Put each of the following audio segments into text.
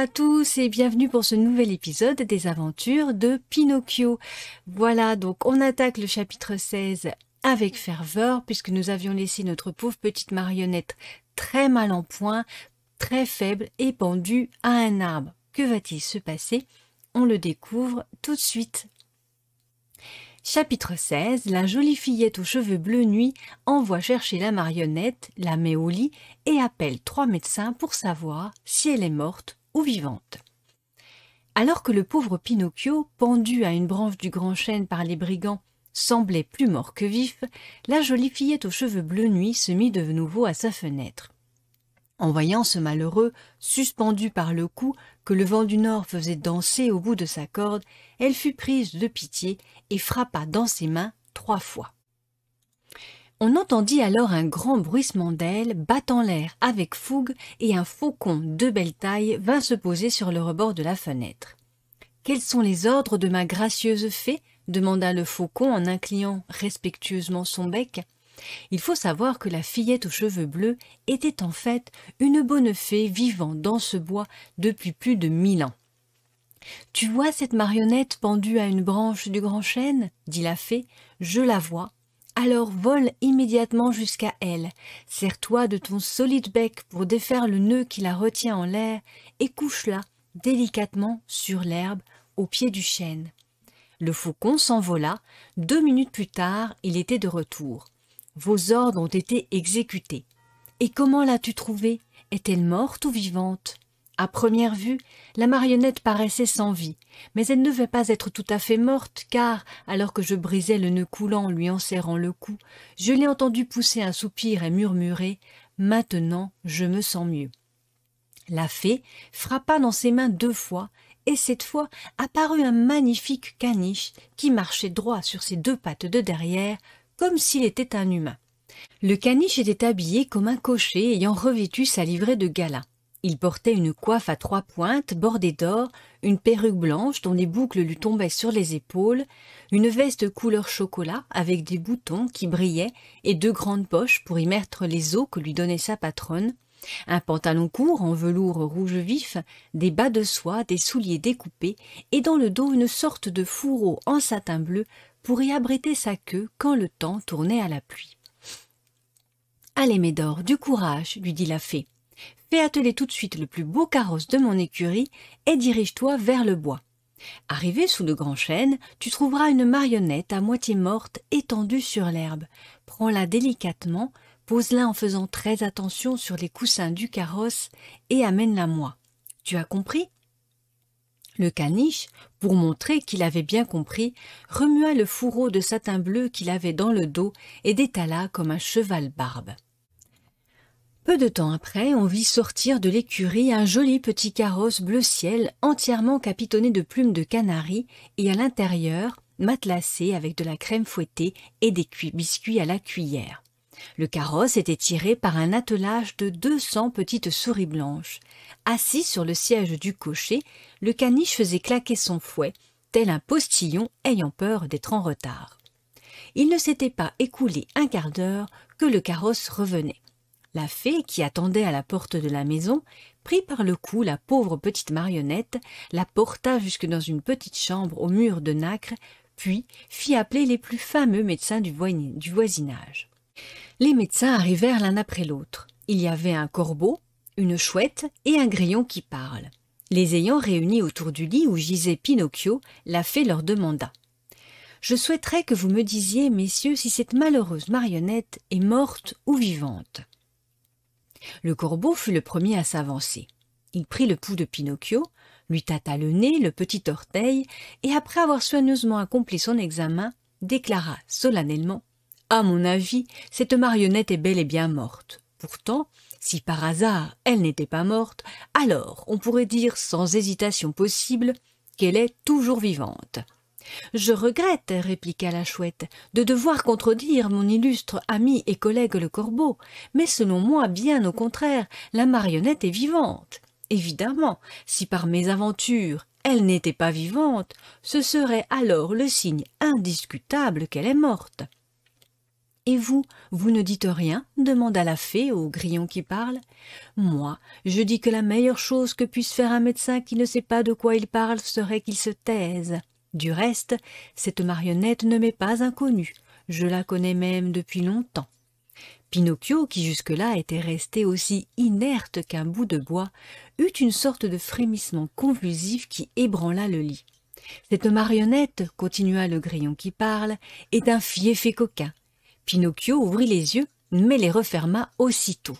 à tous et bienvenue pour ce nouvel épisode des aventures de Pinocchio. Voilà, donc on attaque le chapitre 16 avec ferveur puisque nous avions laissé notre pauvre petite marionnette très mal en point, très faible et pendue à un arbre. Que va-t-il se passer On le découvre tout de suite. Chapitre 16 La jolie fillette aux cheveux bleu nuit envoie chercher la marionnette, la met au lit et appelle trois médecins pour savoir si elle est morte vivante. Alors que le pauvre Pinocchio, pendu à une branche du grand chêne par les brigands, semblait plus mort que vif, la jolie fillette aux cheveux bleu nuit se mit de nouveau à sa fenêtre. En voyant ce malheureux, suspendu par le cou, que le vent du nord faisait danser au bout de sa corde, elle fut prise de pitié et frappa dans ses mains trois fois. On entendit alors un grand bruissement d'ailes battant l'air avec fougue et un faucon de belle taille vint se poser sur le rebord de la fenêtre. Quels sont les ordres de ma gracieuse fée demanda le faucon en inclinant respectueusement son bec. Il faut savoir que la fillette aux cheveux bleus était en fait une bonne fée vivant dans ce bois depuis plus de mille ans. Tu vois cette marionnette pendue à une branche du grand chêne dit la fée. Je la vois, alors vole immédiatement jusqu'à elle, serre-toi de ton solide bec pour défaire le nœud qui la retient en l'air, et couche-la délicatement sur l'herbe au pied du chêne. Le faucon s'envola, deux minutes plus tard il était de retour. Vos ordres ont été exécutés. Et comment l'as-tu trouvée Est-elle morte ou vivante à première vue, la marionnette paraissait sans vie, mais elle ne devait pas être tout à fait morte, car, alors que je brisais le nœud coulant lui en serrant le cou, je l'ai entendu pousser un soupir et murmurer Maintenant, je me sens mieux. La fée frappa dans ses mains deux fois, et cette fois apparut un magnifique caniche qui marchait droit sur ses deux pattes de derrière, comme s'il était un humain. Le caniche était habillé comme un cocher ayant revêtu sa livrée de gala. Il portait une coiffe à trois pointes bordée d'or, une perruque blanche dont les boucles lui tombaient sur les épaules, une veste couleur chocolat avec des boutons qui brillaient et deux grandes poches pour y mettre les os que lui donnait sa patronne, un pantalon court en velours rouge vif, des bas de soie, des souliers découpés, et dans le dos une sorte de fourreau en satin bleu pour y abriter sa queue quand le temps tournait à la pluie. Allez, Médor, du courage, lui dit la fée. Fais atteler tout de suite le plus beau carrosse de mon écurie et dirige-toi vers le bois. Arrivé sous le grand chêne, tu trouveras une marionnette à moitié morte étendue sur l'herbe. Prends-la délicatement, pose-la en faisant très attention sur les coussins du carrosse et amène-la moi. Tu as compris Le caniche, pour montrer qu'il avait bien compris, remua le fourreau de satin bleu qu'il avait dans le dos et détala comme un cheval barbe. Peu de temps après, on vit sortir de l'écurie un joli petit carrosse bleu ciel entièrement capitonné de plumes de canaries et à l'intérieur, matelassé avec de la crème fouettée et des biscuits à la cuillère. Le carrosse était tiré par un attelage de deux cents petites souris blanches. Assis sur le siège du cocher, le caniche faisait claquer son fouet, tel un postillon ayant peur d'être en retard. Il ne s'était pas écoulé un quart d'heure que le carrosse revenait. La fée, qui attendait à la porte de la maison, prit par le cou la pauvre petite marionnette, la porta jusque dans une petite chambre au mur de nacre, puis fit appeler les plus fameux médecins du, voisinage. Les médecins arrivèrent l'un après l'autre. Il y avait un corbeau, une chouette et un grillon qui parlent. Les ayant réunis autour du lit où gisait Pinocchio, la fée leur demanda je souhaiterais que vous me disiez, messieurs, si cette malheureuse marionnette est morte ou vivante. Le corbeau fut le premier à s'avancer. Il prit le pouls de Pinocchio, lui tâta le nez, le petit orteil, et après avoir soigneusement accompli son examen, déclara solennellement À mon avis, cette marionnette est bel et bien morte. Pourtant, si par hasard elle n'était pas morte, alors on pourrait dire sans hésitation possible qu'elle est toujours vivante. Je regrette, répliqua la chouette, de devoir contredire mon illustre ami et collègue le corbeau, mais selon moi, bien au contraire, la marionnette est vivante. Évidemment, si par mes aventures elle n'était pas vivante, ce serait alors le signe indiscutable qu'elle est morte. Et vous, vous ne dites rien demanda la fée au grillon qui parle. Moi, je dis que la meilleure chose que puisse faire un médecin qui ne sait pas de quoi il parle serait qu'il se taise. Du reste, cette marionnette ne m'est pas inconnue, je la connais même depuis longtemps. Pinocchio, qui jusque-là était resté aussi inerte qu'un bout de bois, eut une sorte de frémissement convulsif qui ébranla le lit. Cette marionnette, continua le grillon qui parle, est un fieffé coquin. Pinocchio ouvrit les yeux, mais les referma aussitôt.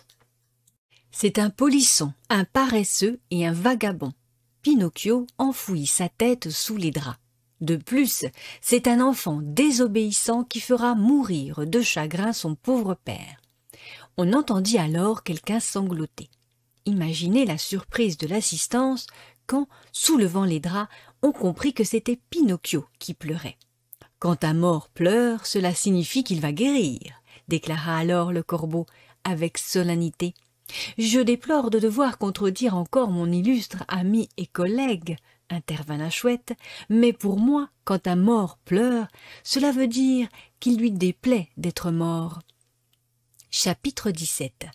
C'est un polisson, un paresseux et un vagabond. Pinocchio enfouit sa tête sous les draps. De plus, c'est un enfant désobéissant qui fera mourir de chagrin son pauvre père. On entendit alors quelqu'un sangloter. Imaginez la surprise de l'assistance quand, soulevant les draps, on comprit que c'était Pinocchio qui pleurait. Quand un mort pleure, cela signifie qu'il va guérir, déclara alors le corbeau avec solennité. Je déplore de devoir contredire encore mon illustre ami et collègue, intervint la chouette, mais pour moi, quand un mort pleure, cela veut dire qu'il lui déplaît d'être mort. Chapitre 17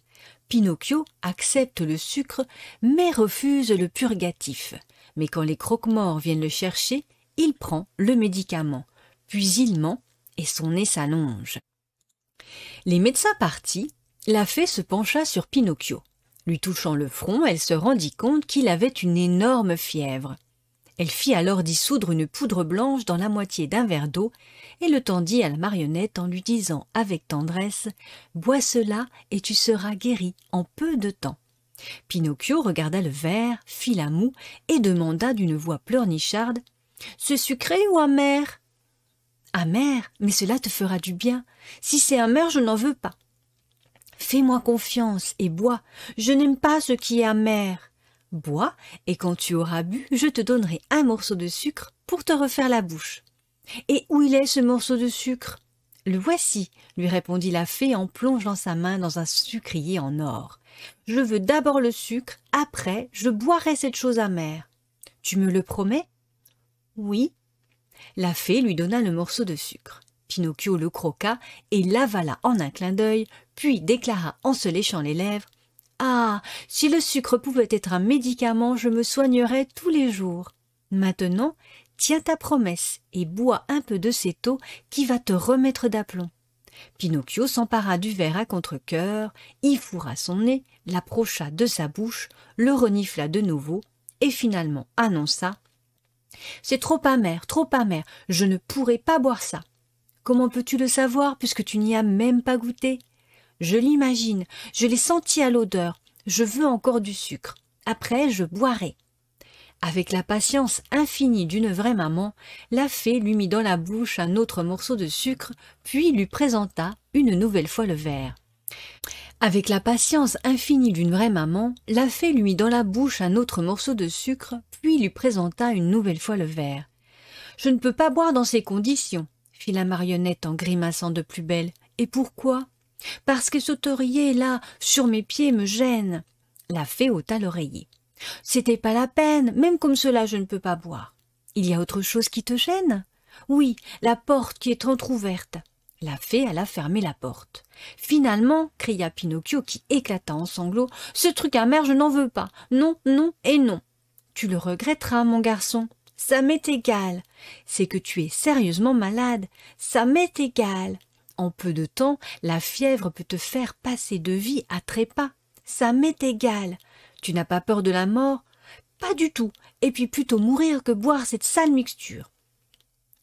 Pinocchio accepte le sucre, mais refuse le purgatif. Mais quand les croque-morts viennent le chercher, il prend le médicament, puis il ment et son nez s'allonge. Les médecins partis, la fée se pencha sur Pinocchio. Lui touchant le front, elle se rendit compte qu'il avait une énorme fièvre. Elle fit alors dissoudre une poudre blanche dans la moitié d'un verre d'eau et le tendit à la marionnette en lui disant avec tendresse Bois cela et tu seras guéri en peu de temps. Pinocchio regarda le verre, fit la moue et demanda d'une voix pleurnicharde C'est sucré ou amer Amer, mais cela te fera du bien. Si c'est amer, je n'en veux pas. Fais-moi confiance et bois. Je n'aime pas ce qui est amer. Bois, et quand tu auras bu, je te donnerai un morceau de sucre pour te refaire la bouche. Et où il est ce morceau de sucre Le voici, lui répondit la fée en plongeant sa main dans un sucrier en or. Je veux d'abord le sucre, après je boirai cette chose amère. Tu me le promets Oui. La fée lui donna le morceau de sucre. Pinocchio le croqua et l'avala en un clin d'œil, puis déclara en se léchant les lèvres ah. Si le sucre pouvait être un médicament, je me soignerais tous les jours. Maintenant, tiens ta promesse et bois un peu de cette eau qui va te remettre d'aplomb. Pinocchio s'empara du verre à contre y fourra son nez, l'approcha de sa bouche, le renifla de nouveau et finalement annonça C'est trop amer, trop amer, je ne pourrai pas boire ça. Comment peux-tu le savoir puisque tu n'y as même pas goûté je l'imagine, je l'ai senti à l'odeur, je veux encore du sucre. Après, je boirai. Avec la patience infinie d'une vraie maman, la fée lui mit dans la bouche un autre morceau de sucre, puis lui présenta une nouvelle fois le verre. Avec la patience infinie d'une vraie maman, la fée lui mit dans la bouche un autre morceau de sucre, puis lui présenta une nouvelle fois le verre. Je ne peux pas boire dans ces conditions, fit la marionnette en grimaçant de plus belle. Et pourquoi parce que ce taurier là, sur mes pieds, me gêne. La fée ôta l'oreiller. C'était pas la peine, même comme cela je ne peux pas boire. Il y a autre chose qui te gêne? Oui, la porte qui est entr'ouverte. La fée alla fermer la porte. Finalement, cria Pinocchio qui éclata en sanglots, ce truc amer, je n'en veux pas. Non, non et non. Tu le regretteras, mon garçon. Ça m'est égal. C'est que tu es sérieusement malade. Ça m'est égal. En peu de temps, la fièvre peut te faire passer de vie à trépas. Ça m'est égal. Tu n'as pas peur de la mort Pas du tout. Et puis plutôt mourir que boire cette sale mixture.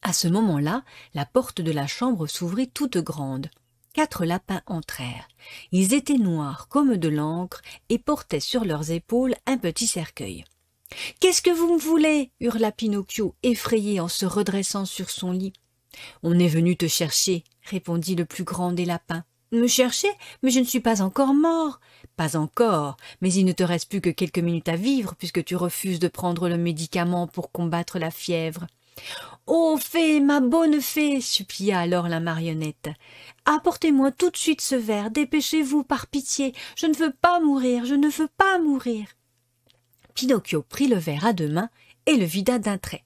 À ce moment-là, la porte de la chambre s'ouvrit toute grande. Quatre lapins entrèrent. Ils étaient noirs comme de l'encre et portaient sur leurs épaules un petit cercueil. Qu'est-ce que vous me voulez hurla Pinocchio, effrayé en se redressant sur son lit. On est venu te chercher, répondit le plus grand des lapins. Me chercher? Mais je ne suis pas encore mort. Pas encore, mais il ne te reste plus que quelques minutes à vivre, puisque tu refuses de prendre le médicament pour combattre la fièvre. oh, fée, ma bonne fée, supplia alors la marionnette. Apportez-moi tout de suite ce verre, dépêchez-vous par pitié, je ne veux pas mourir, je ne veux pas mourir. Pinocchio prit le verre à deux mains et le vida d'un trait.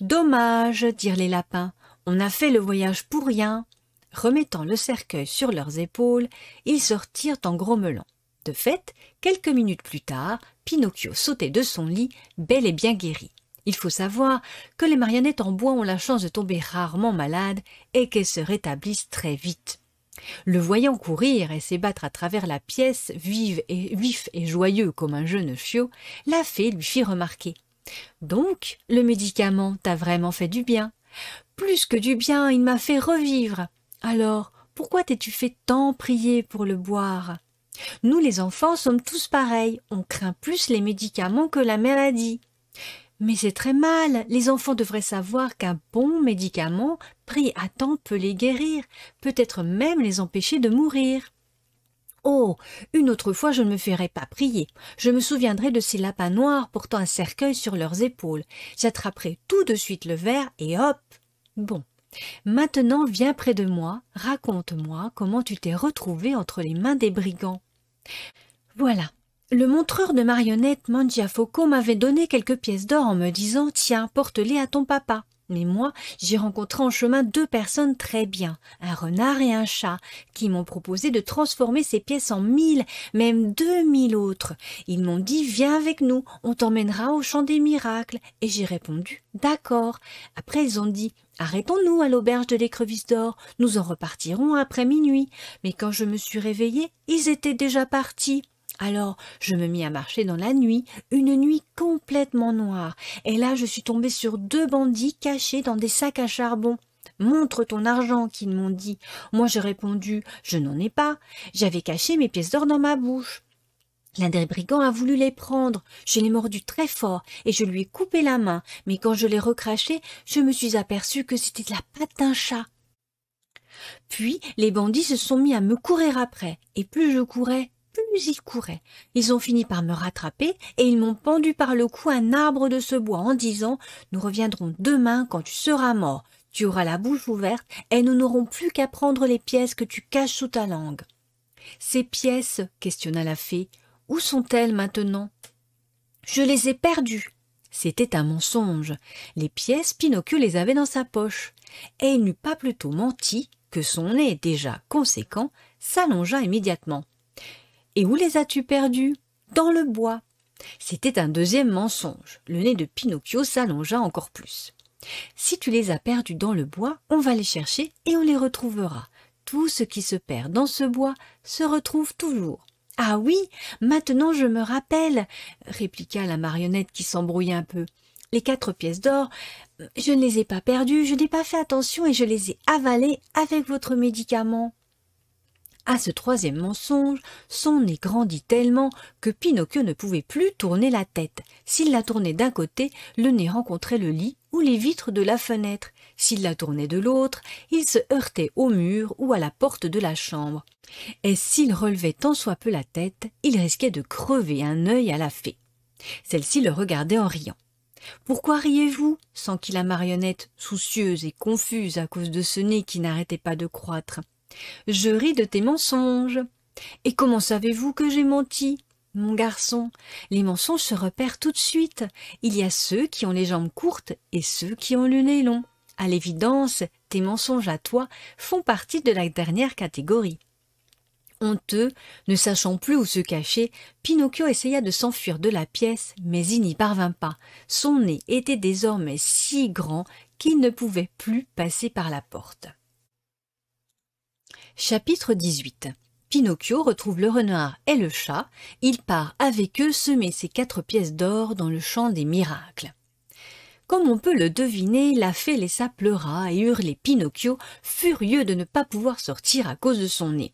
Dommage, dirent les lapins, on a fait le voyage pour rien. Remettant le cercueil sur leurs épaules, ils sortirent en grommelant. De fait, quelques minutes plus tard, Pinocchio sautait de son lit, bel et bien guéri. Il faut savoir que les marionnettes en bois ont la chance de tomber rarement malades et qu'elles se rétablissent très vite. Le voyant courir et s'ébattre à travers la pièce, vive et, vif et joyeux comme un jeune chiot, la fée lui fit remarquer. Donc, le médicament t'a vraiment fait du bien. Plus que du bien, il m'a fait revivre. Alors, pourquoi t'es-tu fait tant prier pour le boire Nous, les enfants, sommes tous pareils. On craint plus les médicaments que la maladie. Mais c'est très mal. Les enfants devraient savoir qu'un bon médicament pris à temps peut les guérir, peut-être même les empêcher de mourir. Oh. Une autre fois je ne me ferai pas prier. Je me souviendrai de ces lapins noirs portant un cercueil sur leurs épaules. J'attraperai tout de suite le verre et hop. Bon. Maintenant viens près de moi, raconte moi comment tu t'es retrouvé entre les mains des brigands. Voilà. Le montreur de marionnettes Mangiafoco m'avait donné quelques pièces d'or en me disant Tiens, porte-les à ton papa. Mais moi, j'ai rencontré en chemin deux personnes très bien, un renard et un chat, qui m'ont proposé de transformer ces pièces en mille, même deux mille autres. Ils m'ont dit Viens avec nous, on t'emmènera au champ des miracles. Et j'ai répondu D'accord. Après, ils ont dit Arrêtons-nous à l'auberge de l'écrevisse d'or, nous en repartirons après minuit. Mais quand je me suis réveillée, ils étaient déjà partis. Alors je me mis à marcher dans la nuit, une nuit complètement noire, et là je suis tombé sur deux bandits cachés dans des sacs à charbon. Montre ton argent, qu'ils m'ont dit. Moi j'ai répondu Je n'en ai pas. J'avais caché mes pièces d'or dans ma bouche. L'un des brigands a voulu les prendre. Je l'ai mordu très fort et je lui ai coupé la main. Mais quand je l'ai recraché, je me suis aperçu que c'était de la patte d'un chat. Puis les bandits se sont mis à me courir après, et plus je courais, plus ils couraient. Ils ont fini par me rattraper et ils m'ont pendu par le cou un arbre de ce bois en disant Nous reviendrons demain quand tu seras mort. Tu auras la bouche ouverte et nous n'aurons plus qu'à prendre les pièces que tu caches sous ta langue. Ces pièces, questionna la fée, où sont-elles maintenant Je les ai perdues. C'était un mensonge. Les pièces, Pinocchio les avait dans sa poche. Et il n'eut pas plutôt menti que son nez, déjà conséquent, s'allongea immédiatement. Et où les as-tu perdus Dans le bois. C'était un deuxième mensonge. Le nez de Pinocchio s'allongea encore plus. Si tu les as perdus dans le bois, on va les chercher et on les retrouvera. Tout ce qui se perd dans ce bois se retrouve toujours. Ah oui, maintenant je me rappelle, répliqua la marionnette qui s'embrouillait un peu. Les quatre pièces d'or, je ne les ai pas perdues, je n'ai pas fait attention et je les ai avalées avec votre médicament. À ce troisième mensonge, son nez grandit tellement que Pinocchio ne pouvait plus tourner la tête. S'il la tournait d'un côté, le nez rencontrait le lit ou les vitres de la fenêtre. S'il la tournait de l'autre, il se heurtait au mur ou à la porte de la chambre. Et s'il relevait tant soit peu la tête, il risquait de crever un œil à la fée. Celle-ci le regardait en riant. Pourquoi riez-vous sentit la marionnette, soucieuse et confuse à cause de ce nez qui n'arrêtait pas de croître. Je ris de tes mensonges. Et comment savez-vous que j'ai menti Mon garçon, les mensonges se repèrent tout de suite. Il y a ceux qui ont les jambes courtes et ceux qui ont le nez long. À l'évidence, tes mensonges à toi font partie de la dernière catégorie. Honteux, ne sachant plus où se cacher, Pinocchio essaya de s'enfuir de la pièce, mais il n'y parvint pas. Son nez était désormais si grand qu'il ne pouvait plus passer par la porte. Chapitre 18 Pinocchio retrouve le renard et le chat. Il part avec eux semer ses quatre pièces d'or dans le champ des miracles. Comme on peut le deviner, la fée laissa pleura et hurler Pinocchio, furieux de ne pas pouvoir sortir à cause de son nez.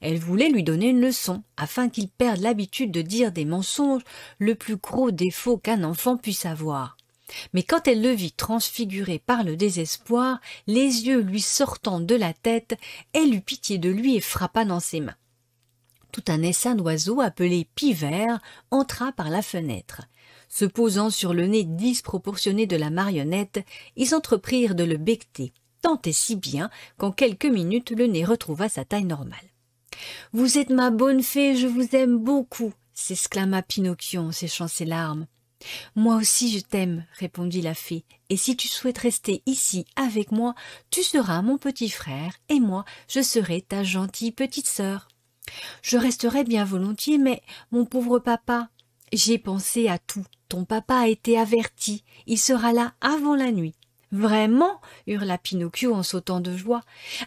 Elle voulait lui donner une leçon, afin qu'il perde l'habitude de dire des mensonges, le plus gros défaut qu'un enfant puisse avoir. Mais quand elle le vit transfiguré par le désespoir, les yeux lui sortant de la tête, elle eut pitié de lui et frappa dans ses mains. Tout un essaim d'oiseaux appelé pivert entra par la fenêtre. Se posant sur le nez disproportionné de la marionnette, ils entreprirent de le becter, tant et si bien qu'en quelques minutes le nez retrouva sa taille normale. Vous êtes ma bonne fée, je vous aime beaucoup, s'exclama Pinocchio en séchant ses larmes. Moi aussi je t'aime, répondit la fée, et si tu souhaites rester ici avec moi, tu seras mon petit frère, et moi je serai ta gentille petite sœur. Je resterai bien volontiers, mais mon pauvre papa, j'ai pensé à tout. Ton papa a été averti, il sera là avant la nuit. Vraiment hurla Pinocchio en sautant de joie.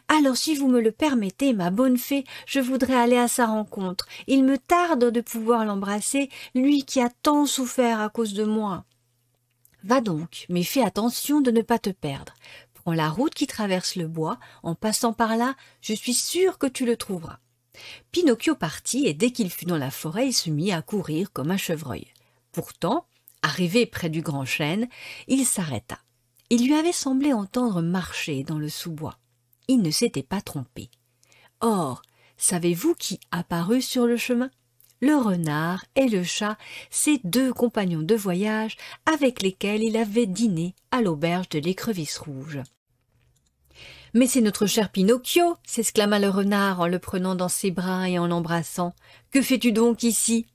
Alors, si vous me le permettez, ma bonne fée, je voudrais aller à sa rencontre. Il me tarde de pouvoir l'embrasser, lui qui a tant souffert à cause de moi. Va donc, mais fais attention de ne pas te perdre. Prends la route qui traverse le bois, en passant par là, je suis sûre que tu le trouveras. Pinocchio partit, et dès qu'il fut dans la forêt, il se mit à courir comme un chevreuil. Pourtant, arrivé près du grand chêne, il s'arrêta. Il lui avait semblé entendre marcher dans le sous-bois. Il ne s'était pas trompé. Or, savez-vous qui apparut sur le chemin Le renard et le chat, ses deux compagnons de voyage avec lesquels il avait dîné à l'auberge de l'écrevisse rouge. Mais c'est notre cher Pinocchio s'exclama le renard en le prenant dans ses bras et en l'embrassant. Que fais-tu donc ici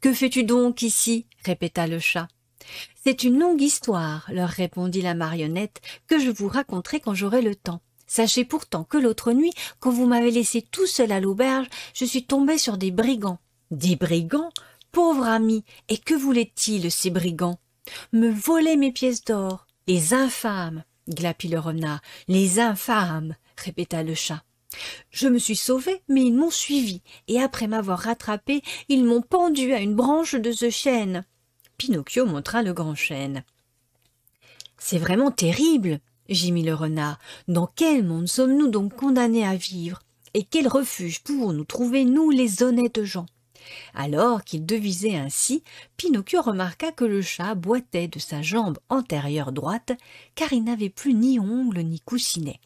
Que fais-tu donc ici répéta le chat. C'est une longue histoire, leur répondit la marionnette, que je vous raconterai quand j'aurai le temps. Sachez pourtant que l'autre nuit, quand vous m'avez laissé tout seul à l'auberge, je suis tombé sur des brigands. Des brigands? Pauvre ami. Et que voulaient ils, ces brigands? Me voler mes pièces d'or. Les infâmes. glapit le renard. Les infâmes. répéta le chat. Je me suis sauvé, mais ils m'ont suivi, et après m'avoir rattrapé, ils m'ont pendu à une branche de ce chêne. Pinocchio montra le grand chêne. C'est vraiment terrible, gémit le renard. Dans quel monde sommes-nous donc condamnés à vivre Et quel refuge pouvons-nous trouver, nous, les honnêtes gens alors qu'il devisait ainsi, Pinocchio remarqua que le chat boitait de sa jambe antérieure droite, car il n'avait plus ni ongles ni coussinet.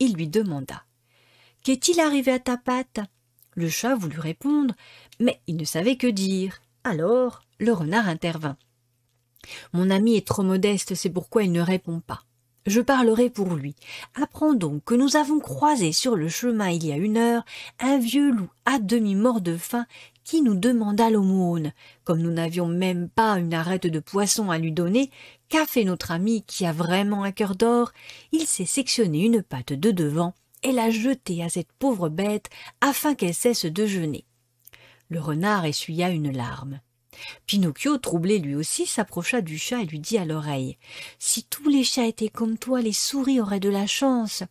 Il lui demanda Qu'est-il arrivé à ta patte Le chat voulut répondre, mais il ne savait que dire. Alors le renard intervint. Mon ami est trop modeste, c'est pourquoi il ne répond pas. Je parlerai pour lui. Apprends donc que nous avons croisé sur le chemin il y a une heure un vieux loup à demi mort de faim qui nous demanda l'aumône. Comme nous n'avions même pas une arête de poisson à lui donner, qu'a fait notre ami qui a vraiment un cœur d'or Il s'est sectionné une patte de devant et l'a jetée à cette pauvre bête afin qu'elle cesse de jeûner. Le renard essuya une larme. Pinocchio, troublé lui aussi, s'approcha du chat et lui dit à l'oreille Si tous les chats étaient comme toi, les souris auraient de la chance.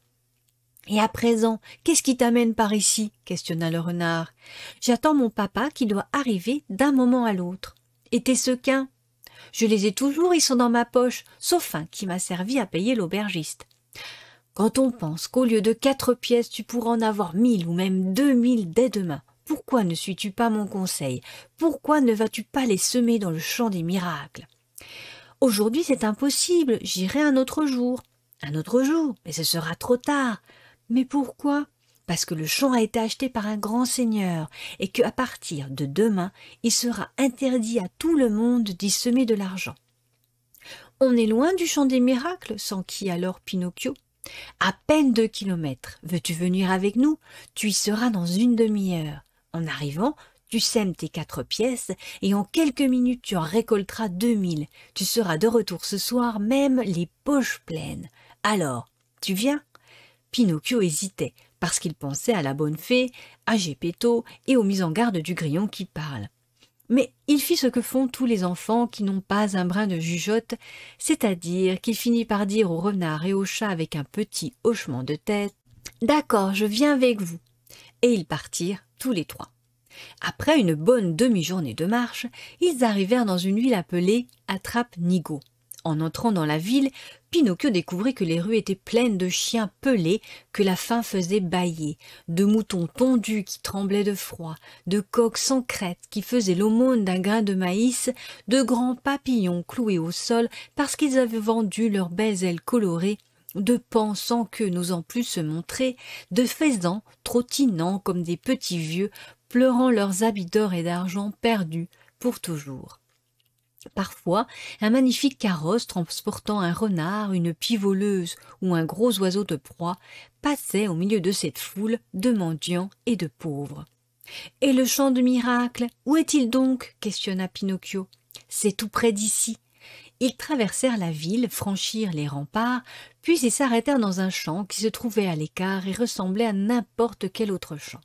Et à présent, qu'est-ce qui t'amène par ici questionna le renard. J'attends mon papa qui doit arriver d'un moment à l'autre. Et tes sequins Je les ai toujours, ils sont dans ma poche, sauf un qui m'a servi à payer l'aubergiste. Quand on pense qu'au lieu de quatre pièces, tu pourras en avoir mille ou même deux mille dès demain, pourquoi ne suis-tu pas mon conseil Pourquoi ne vas-tu pas les semer dans le champ des miracles Aujourd'hui c'est impossible, j'irai un autre jour. Un autre jour, mais ce sera trop tard. Mais pourquoi Parce que le champ a été acheté par un grand seigneur et qu'à partir de demain, il sera interdit à tout le monde d'y semer de l'argent. On est loin du champ des miracles, sans qui alors Pinocchio à peine deux kilomètres. Veux-tu venir avec nous Tu y seras dans une demi-heure. En arrivant, tu sèmes tes quatre pièces et en quelques minutes tu en récolteras deux mille. Tu seras de retour ce soir, même les poches pleines. Alors, tu viens Pinocchio hésitait, parce qu'il pensait à la bonne fée, à Gepetto et aux mises en garde du grillon qui parle. Mais il fit ce que font tous les enfants qui n'ont pas un brin de jugeote, c'est-à-dire qu'il finit par dire au renard et au chat avec un petit hochement de tête D'accord, je viens avec vous. Et ils partirent tous les trois. Après une bonne demi-journée de marche, ils arrivèrent dans une ville appelée Attrape-Nigo. En entrant dans la ville, Pinocchio découvrit que les rues étaient pleines de chiens pelés que la faim faisait bâiller, de moutons tondus qui tremblaient de froid, de coqs sans crête qui faisaient l'aumône d'un grain de maïs, de grands papillons cloués au sol parce qu'ils avaient vendu leurs belles ailes colorées de pans sans que n'osant plus se montrer, de faisans trottinant comme des petits vieux, pleurant leurs habits d'or et d'argent perdus pour toujours. Parfois, un magnifique carrosse transportant un renard, une pivoleuse ou un gros oiseau de proie passait au milieu de cette foule de mendiants et de pauvres. Et le champ de miracle, où est-il donc questionna Pinocchio. C'est tout près d'ici, ils traversèrent la ville, franchirent les remparts, puis ils s'arrêtèrent dans un champ qui se trouvait à l'écart et ressemblait à n'importe quel autre champ.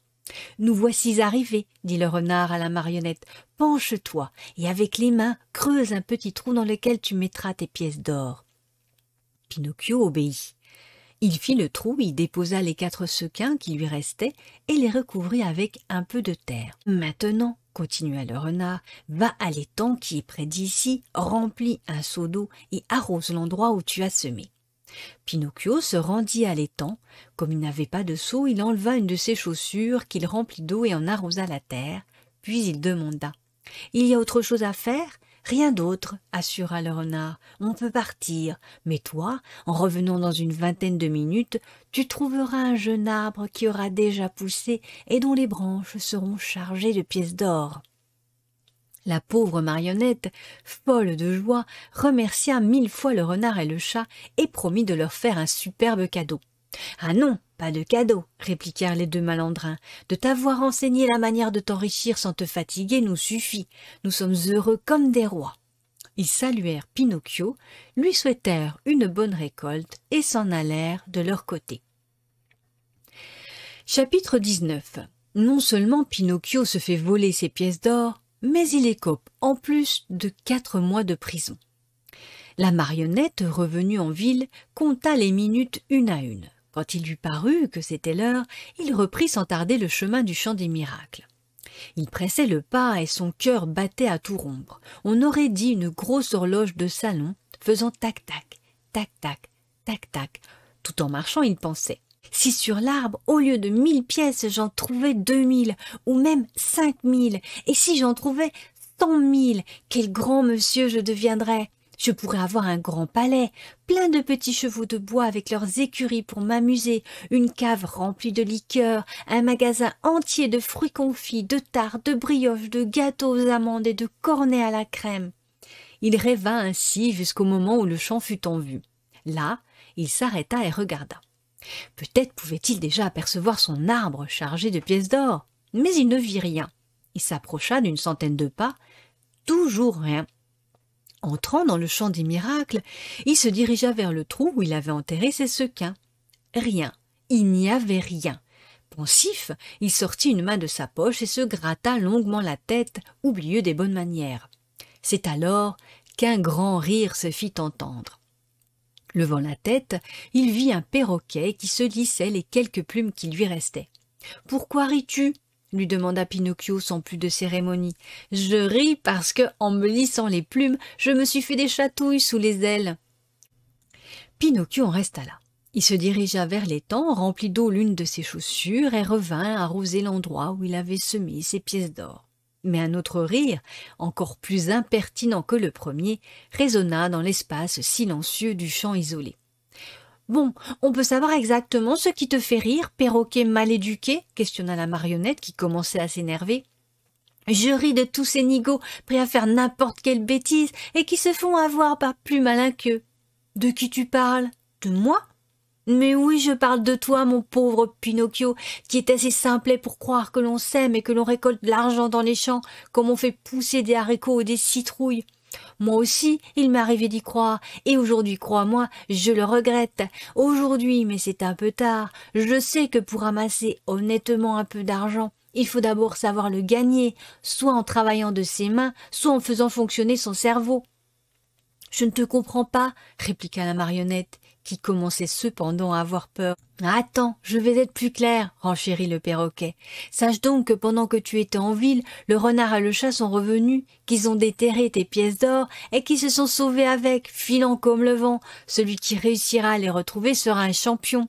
Nous voici arrivés, dit le renard à la marionnette. Penche-toi et avec les mains creuse un petit trou dans lequel tu mettras tes pièces d'or. Pinocchio obéit. Il fit le trou, y déposa les quatre sequins qui lui restaient et les recouvrit avec un peu de terre. Maintenant, Continua le renard, va à l'étang qui est près d'ici, remplit un seau d'eau et arrose l'endroit où tu as semé. Pinocchio se rendit à l'étang. Comme il n'avait pas de seau, il enleva une de ses chaussures qu'il remplit d'eau et en arrosa la terre. Puis il demanda Il y a autre chose à faire Rien d'autre, assura le renard. On peut partir, mais toi, en revenant dans une vingtaine de minutes, tu trouveras un jeune arbre qui aura déjà poussé et dont les branches seront chargées de pièces d'or. La pauvre marionnette, folle de joie, remercia mille fois le renard et le chat et promit de leur faire un superbe cadeau. Ah non, pas de cadeau, répliquèrent les deux malandrins. De t'avoir enseigné la manière de t'enrichir sans te fatiguer nous suffit. Nous sommes heureux comme des rois. Ils saluèrent Pinocchio, lui souhaitèrent une bonne récolte et s'en allèrent de leur côté. Chapitre 19 Non seulement Pinocchio se fait voler ses pièces d'or, mais il écope en plus de quatre mois de prison. La marionnette, revenue en ville, compta les minutes une à une. Quand il lui parut que c'était l'heure, il reprit sans tarder le chemin du champ des miracles. Il pressait le pas et son cœur battait à tout rompre. On aurait dit une grosse horloge de salon faisant tac-tac, tac-tac, tac-tac. Tout en marchant, il pensait. Si sur l'arbre, au lieu de mille pièces, j'en trouvais deux mille, ou même cinq mille, et si j'en trouvais cent mille, quel grand monsieur je deviendrais je pourrais avoir un grand palais, plein de petits chevaux de bois avec leurs écuries pour m'amuser, une cave remplie de liqueurs, un magasin entier de fruits confits, de tartes, de brioches, de gâteaux aux amandes et de cornets à la crème. Il rêva ainsi jusqu'au moment où le champ fut en vue. Là, il s'arrêta et regarda. Peut-être pouvait-il déjà apercevoir son arbre chargé de pièces d'or, mais il ne vit rien. Il s'approcha d'une centaine de pas, toujours rien. Entrant dans le champ des miracles, il se dirigea vers le trou où il avait enterré ses sequins. Rien, il n'y avait rien. Pensif, il sortit une main de sa poche et se gratta longuement la tête, oublieux des bonnes manières. C'est alors qu'un grand rire se fit entendre. Levant la tête, il vit un perroquet qui se lissait les quelques plumes qui lui restaient. Pourquoi ris-tu lui demanda Pinocchio sans plus de cérémonie. Je ris parce que, en me lissant les plumes, je me suis fait des chatouilles sous les ailes. Pinocchio en resta là. Il se dirigea vers l'étang, remplit d'eau l'une de ses chaussures et revint arroser l'endroit où il avait semé ses pièces d'or. Mais un autre rire, encore plus impertinent que le premier, résonna dans l'espace silencieux du champ isolé. Bon, on peut savoir exactement ce qui te fait rire, perroquet mal éduqué questionna la marionnette qui commençait à s'énerver. Je ris de tous ces nigauds prêts à faire n'importe quelle bêtise et qui se font avoir par plus malin qu'eux. De qui tu parles De moi Mais oui, je parle de toi, mon pauvre Pinocchio, qui est assez simplet pour croire que l'on sème et que l'on récolte de l'argent dans les champs, comme on fait pousser des haricots ou des citrouilles. Moi aussi, il m'arrivait arrivé d'y croire, et aujourd'hui, crois-moi, je le regrette. Aujourd'hui, mais c'est un peu tard, je sais que pour amasser honnêtement un peu d'argent, il faut d'abord savoir le gagner, soit en travaillant de ses mains, soit en faisant fonctionner son cerveau. Je ne te comprends pas, répliqua la marionnette qui commençait cependant à avoir peur. Attends, je vais être plus clair, renchérit le perroquet. Sache donc que pendant que tu étais en ville, le renard et le chat sont revenus, qu'ils ont déterré tes pièces d'or et qu'ils se sont sauvés avec, filant comme le vent. Celui qui réussira à les retrouver sera un champion.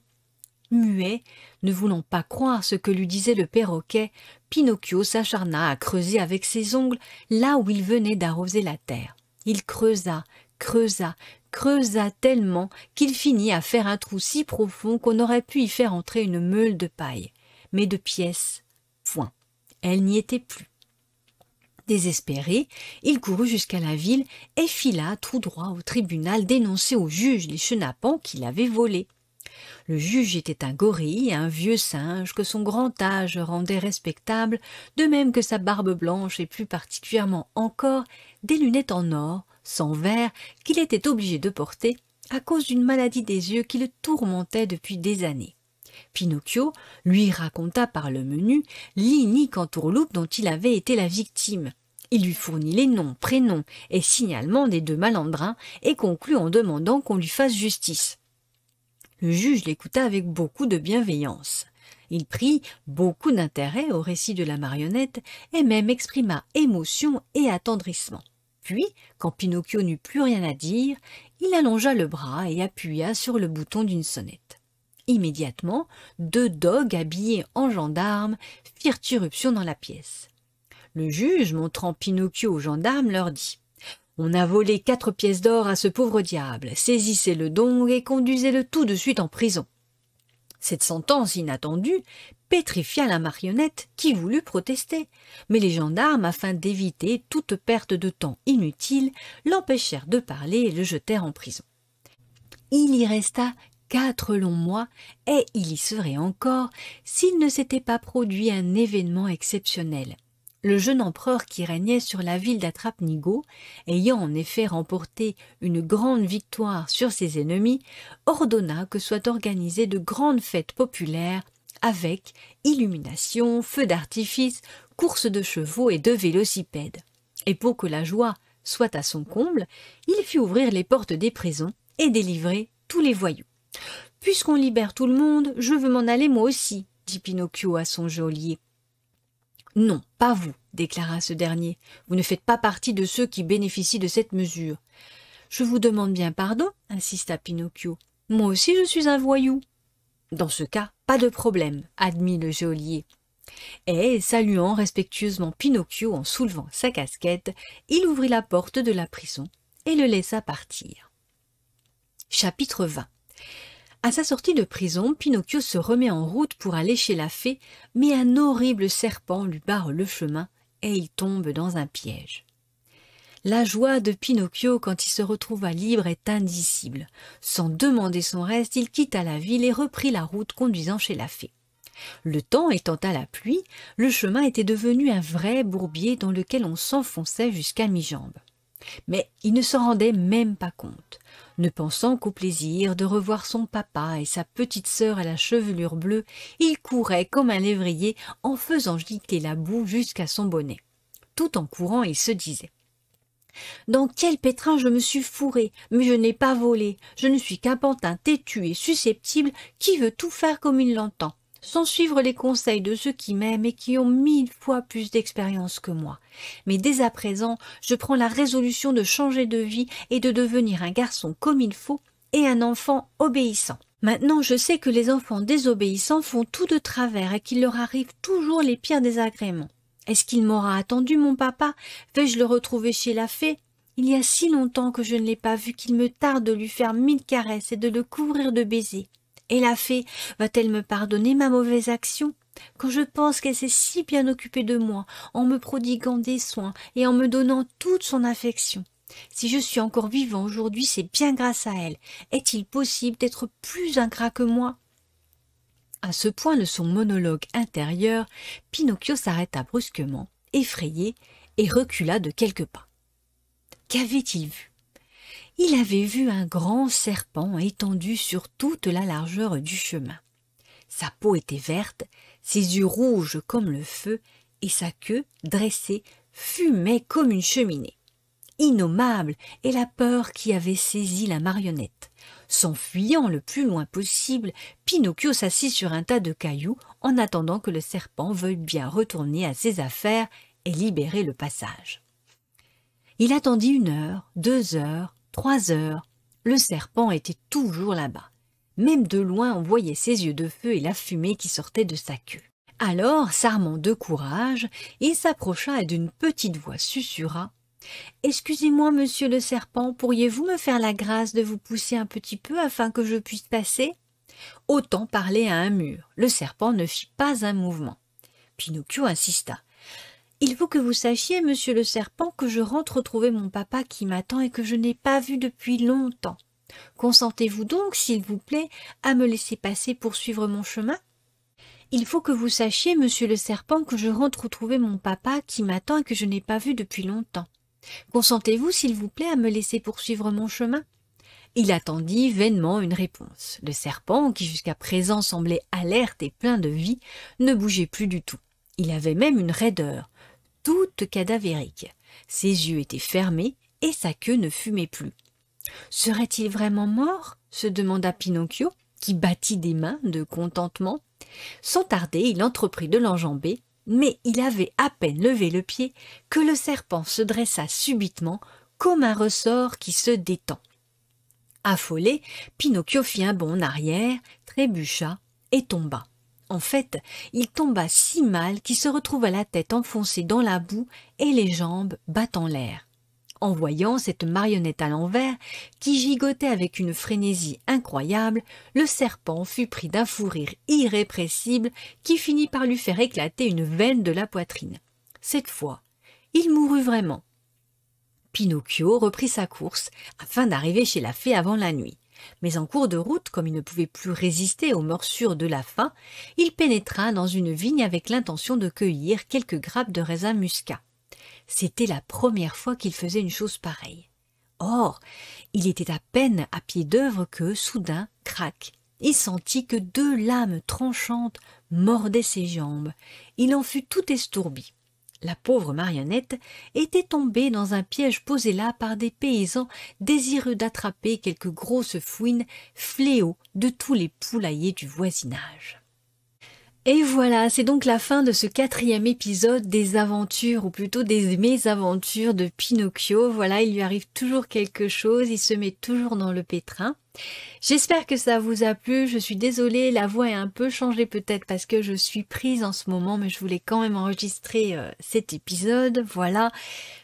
Muet, ne voulant pas croire ce que lui disait le perroquet, Pinocchio s'acharna à creuser avec ses ongles là où il venait d'arroser la terre. Il creusa, creusa, creusa tellement qu'il finit à faire un trou si profond qu'on aurait pu y faire entrer une meule de paille. Mais de pièces, point. Elle n'y était plus. Désespéré, il courut jusqu'à la ville et fila tout droit au tribunal dénoncer au juge les chenapans qu'il avait volés. Le juge était un gorille, un vieux singe que son grand âge rendait respectable, de même que sa barbe blanche et plus particulièrement encore des lunettes en or sans verre, qu'il était obligé de porter à cause d'une maladie des yeux qui le tourmentait depuis des années. Pinocchio lui raconta par le menu l'inique entourloupe dont il avait été la victime. Il lui fournit les noms, prénoms et signalements des deux malandrins et conclut en demandant qu'on lui fasse justice. Le juge l'écouta avec beaucoup de bienveillance. Il prit beaucoup d'intérêt au récit de la marionnette et même exprima émotion et attendrissement. Puis, quand Pinocchio n'eut plus rien à dire, il allongea le bras et appuya sur le bouton d'une sonnette. Immédiatement, deux dogues habillés en gendarmes firent irruption dans la pièce. Le juge, montrant Pinocchio aux gendarmes, leur dit On a volé quatre pièces d'or à ce pauvre diable, saisissez-le donc et conduisez-le tout de suite en prison. Cette sentence inattendue pétrifia la marionnette qui voulut protester. Mais les gendarmes, afin d'éviter toute perte de temps inutile, l'empêchèrent de parler et le jetèrent en prison. Il y resta quatre longs mois, et il y serait encore s'il ne s'était pas produit un événement exceptionnel. Le jeune empereur qui régnait sur la ville d'Atrapnigo, ayant en effet remporté une grande victoire sur ses ennemis, ordonna que soient organisées de grandes fêtes populaires avec illumination, feux d'artifice, courses de chevaux et de vélocipèdes. Et pour que la joie soit à son comble, il fit ouvrir les portes des prisons et délivrer tous les voyous. Puisqu'on libère tout le monde, je veux m'en aller moi aussi, dit Pinocchio à son geôlier. Non, pas vous, déclara ce dernier. Vous ne faites pas partie de ceux qui bénéficient de cette mesure. Je vous demande bien pardon, insista Pinocchio. Moi aussi je suis un voyou. Dans ce cas, pas de problème, admit le geôlier. Et, saluant respectueusement Pinocchio en soulevant sa casquette, il ouvrit la porte de la prison et le laissa partir. Chapitre 20 À sa sortie de prison, Pinocchio se remet en route pour aller chez la fée, mais un horrible serpent lui barre le chemin et il tombe dans un piège. La joie de Pinocchio quand il se retrouva libre est indicible. Sans demander son reste, il quitta la ville et reprit la route conduisant chez la fée. Le temps étant à la pluie, le chemin était devenu un vrai bourbier dans lequel on s'enfonçait jusqu'à mi-jambe. Mais il ne s'en rendait même pas compte, ne pensant qu'au plaisir de revoir son papa et sa petite sœur à la chevelure bleue, il courait comme un lévrier en faisant gicler la boue jusqu'à son bonnet. Tout en courant, il se disait dans quel pétrin je me suis fourré, mais je n'ai pas volé, je ne suis qu'un pantin têtu et susceptible qui veut tout faire comme il l'entend, sans suivre les conseils de ceux qui m'aiment et qui ont mille fois plus d'expérience que moi. Mais dès à présent, je prends la résolution de changer de vie et de devenir un garçon comme il faut et un enfant obéissant. Maintenant, je sais que les enfants désobéissants font tout de travers et qu'il leur arrive toujours les pires désagréments. Est-ce qu'il m'aura attendu, mon papa Vais-je le retrouver chez la fée Il y a si longtemps que je ne l'ai pas vu qu'il me tarde de lui faire mille caresses et de le couvrir de baisers. Et la fée va-t-elle me pardonner ma mauvaise action Quand je pense qu'elle s'est si bien occupée de moi, en me prodiguant des soins et en me donnant toute son affection. Si je suis encore vivant aujourd'hui, c'est bien grâce à elle. Est-il possible d'être plus ingrat que moi à ce point de son monologue intérieur, Pinocchio s'arrêta brusquement, effrayé, et recula de quelques pas. Qu'avait-il vu Il avait vu un grand serpent étendu sur toute la largeur du chemin. Sa peau était verte, ses yeux rouges comme le feu, et sa queue, dressée, fumait comme une cheminée. Innommable est la peur qui avait saisi la marionnette. S'enfuyant le plus loin possible, Pinocchio s'assit sur un tas de cailloux en attendant que le serpent veuille bien retourner à ses affaires et libérer le passage. Il attendit une heure, deux heures, trois heures. Le serpent était toujours là-bas. Même de loin, on voyait ses yeux de feu et la fumée qui sortait de sa queue. Alors, s'armant de courage, il s'approcha et d'une petite voix susura. Excusez-moi, monsieur le serpent, pourriez-vous me faire la grâce de vous pousser un petit peu afin que je puisse passer Autant parler à un mur. Le serpent ne fit pas un mouvement. Pinocchio insista. Il faut que vous sachiez, monsieur le serpent, que je rentre retrouver mon papa qui m'attend et que je n'ai pas vu depuis longtemps. Consentez-vous donc, s'il vous plaît, à me laisser passer pour suivre mon chemin Il faut que vous sachiez, monsieur le serpent, que je rentre retrouver mon papa qui m'attend et que je n'ai pas vu depuis longtemps. Consentez-vous, s'il vous plaît, à me laisser poursuivre mon chemin Il attendit vainement une réponse. Le serpent, qui jusqu'à présent semblait alerte et plein de vie, ne bougeait plus du tout. Il avait même une raideur, toute cadavérique. Ses yeux étaient fermés et sa queue ne fumait plus. Serait-il vraiment mort se demanda Pinocchio, qui battit des mains de contentement. Sans tarder, il entreprit de l'enjamber mais il avait à peine levé le pied que le serpent se dressa subitement comme un ressort qui se détend. Affolé, Pinocchio fit un bond en arrière, trébucha et tomba. En fait, il tomba si mal qu'il se retrouva la tête enfoncée dans la boue et les jambes battant l'air en voyant cette marionnette à l'envers qui gigotait avec une frénésie incroyable, le serpent fut pris d'un fou rire irrépressible qui finit par lui faire éclater une veine de la poitrine. Cette fois, il mourut vraiment. Pinocchio reprit sa course afin d'arriver chez la fée avant la nuit. Mais en cours de route, comme il ne pouvait plus résister aux morsures de la faim, il pénétra dans une vigne avec l'intention de cueillir quelques grappes de raisin muscat. C'était la première fois qu'il faisait une chose pareille. Or, il était à peine à pied d'œuvre que, soudain, crac, il sentit que deux lames tranchantes mordaient ses jambes. Il en fut tout estourbi. La pauvre marionnette était tombée dans un piège posé là par des paysans désireux d'attraper quelques grosses fouines fléaux de tous les poulaillers du voisinage. Et voilà, c'est donc la fin de ce quatrième épisode des aventures, ou plutôt des mésaventures de Pinocchio. Voilà, il lui arrive toujours quelque chose, il se met toujours dans le pétrin. J'espère que ça vous a plu, je suis désolée, la voix est un peu changée peut-être parce que je suis prise en ce moment, mais je voulais quand même enregistrer euh, cet épisode, voilà.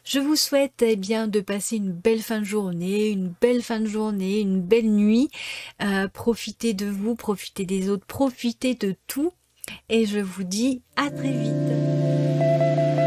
Je vous souhaite eh bien de passer une belle fin de journée, une belle fin de journée, une belle nuit. Euh, profitez de vous, profitez des autres, profitez de tout et je vous dis à très vite.